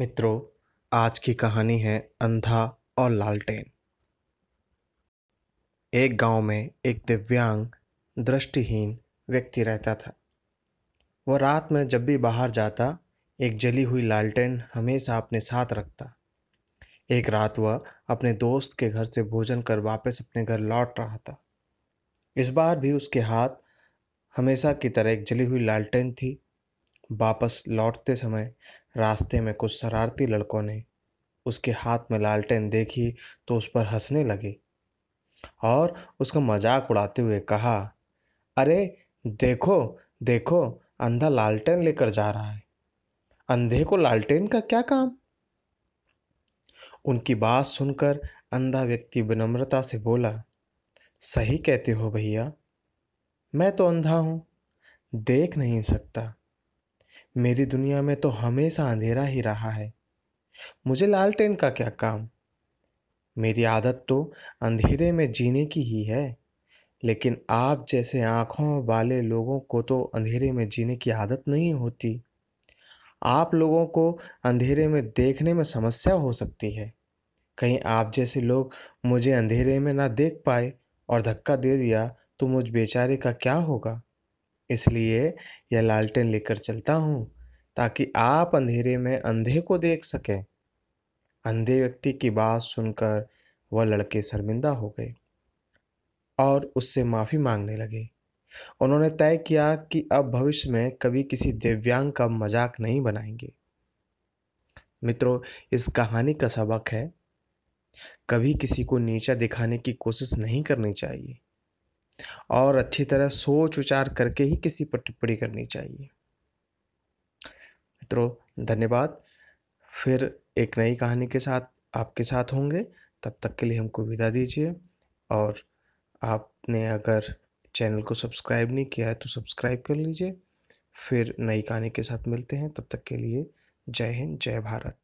मित्रों आज की कहानी है अंधा और लालटेन एक गांव में एक दिव्यांग दृष्टिहीन व्यक्ति रहता था वह रात में जब भी बाहर जाता एक जली हुई लालटेन हमेशा अपने साथ रखता एक रात वह अपने दोस्त के घर से भोजन कर वापस अपने घर लौट रहा था इस बार भी उसके हाथ हमेशा की तरह एक जली हुई लालटेन थी वापस लौटते समय रास्ते में कुछ शरारती लड़कों ने उसके हाथ में लालटेन देखी तो उस पर हंसने लगे और उसका मजाक उड़ाते हुए कहा अरे देखो देखो अंधा लालटेन लेकर जा रहा है अंधे को लालटेन का क्या काम उनकी बात सुनकर अंधा व्यक्ति विनम्रता से बोला सही कहते हो भैया मैं तो अंधा हूँ देख नहीं सकता मेरी दुनिया में तो हमेशा अंधेरा ही रहा है मुझे लालटेन का क्या काम मेरी आदत तो अंधेरे में जीने की ही है लेकिन आप जैसे आँखों वाले लोगों को तो अंधेरे में जीने की आदत नहीं होती आप लोगों को अंधेरे में देखने में समस्या हो सकती है कहीं आप जैसे लोग मुझे अंधेरे में ना देख पाए और धक्का दे दिया तो मुझ बेचारे का क्या होगा इसलिए यह लालटेन लेकर चलता हूँ ताकि आप अंधेरे में अंधे को देख सकें अंधे व्यक्ति की बात सुनकर वह लड़के शर्मिंदा हो गए और उससे माफ़ी मांगने लगे उन्होंने तय किया कि अब भविष्य में कभी किसी दिव्यांग का मजाक नहीं बनाएंगे मित्रों इस कहानी का सबक है कभी किसी को नीचा दिखाने की कोशिश नहीं करनी चाहिए और अच्छी तरह सोच विचार करके ही किसी पर टिप्पणी करनी चाहिए मित्रों धन्यवाद फिर एक नई कहानी के साथ आपके साथ होंगे तब तक के लिए हमको विदा दीजिए और आपने अगर चैनल को सब्सक्राइब नहीं किया है तो सब्सक्राइब कर लीजिए फिर नई कहानी के साथ मिलते हैं तब तक के लिए जय हिंद जय भारत